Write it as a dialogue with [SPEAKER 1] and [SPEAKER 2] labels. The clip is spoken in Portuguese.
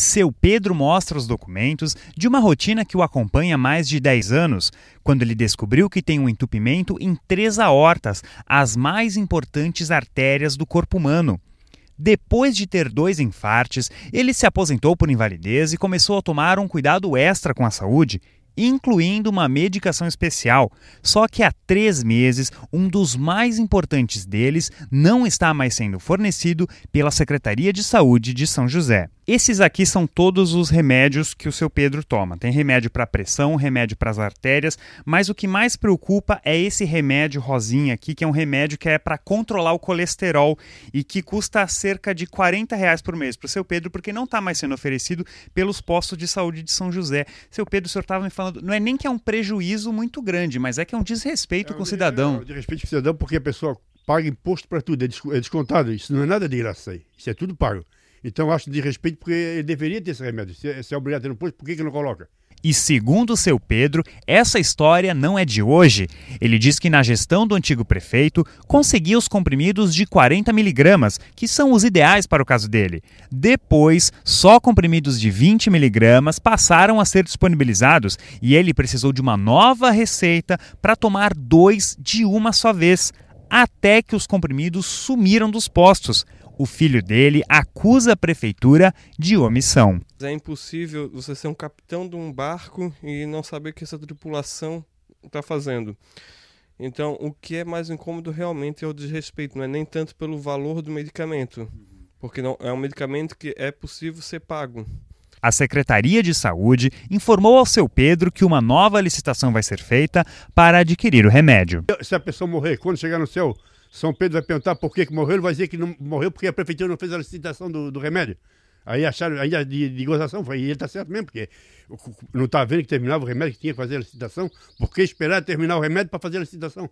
[SPEAKER 1] Seu Pedro mostra os documentos de uma rotina que o acompanha há mais de 10 anos, quando ele descobriu que tem um entupimento em três aortas, as mais importantes artérias do corpo humano. Depois de ter dois infartes, ele se aposentou por invalidez e começou a tomar um cuidado extra com a saúde, incluindo uma medicação especial. Só que há três meses, um dos mais importantes deles não está mais sendo fornecido pela Secretaria de Saúde de São José. Esses aqui são todos os remédios que o seu Pedro toma. Tem remédio para pressão, remédio para as artérias, mas o que mais preocupa é esse remédio rosinha aqui, que é um remédio que é para controlar o colesterol e que custa cerca de 40 reais por mês para o seu Pedro, porque não está mais sendo oferecido pelos postos de saúde de São José. Seu Pedro, o senhor estava me falando, não é nem que é
[SPEAKER 2] um prejuízo muito grande, mas é que é um desrespeito é um com o cidadão. É, é um desrespeito com o cidadão porque a pessoa paga imposto para tudo, é, é descontado. Isso não é nada de graça aí. Isso é tudo pago. Então, eu acho de respeito porque ele deveria ter esse remédio. É, se, é obrigado a ter no posto, por que, que não coloca?
[SPEAKER 1] E segundo seu Pedro, essa história não é de hoje. Ele diz que na gestão do antigo prefeito conseguia os comprimidos de 40 miligramas, que são os ideais para o caso dele. Depois, só comprimidos de 20 miligramas passaram a ser disponibilizados e ele precisou de uma nova receita para tomar dois de uma só vez, até que os comprimidos sumiram dos postos. O filho dele acusa a prefeitura de omissão.
[SPEAKER 3] É impossível você ser um capitão de um barco e não saber o que essa tripulação está fazendo. Então, o que é mais incômodo realmente é o desrespeito, não é nem tanto pelo valor do medicamento, uhum. porque não é um medicamento que é possível ser pago.
[SPEAKER 1] A Secretaria de Saúde informou ao seu Pedro que uma nova licitação vai ser feita para adquirir o remédio.
[SPEAKER 2] Se a pessoa morrer, quando chegar no céu, São Pedro vai perguntar por que, morreu, ele vai dizer que não morreu porque a prefeitura não fez a licitação do, do remédio. Aí acharam, aí de, de gozação, foi, e ele está certo mesmo, porque não está vendo que terminava o remédio, que tinha que fazer a licitação, por que esperar terminar o remédio para fazer a licitação?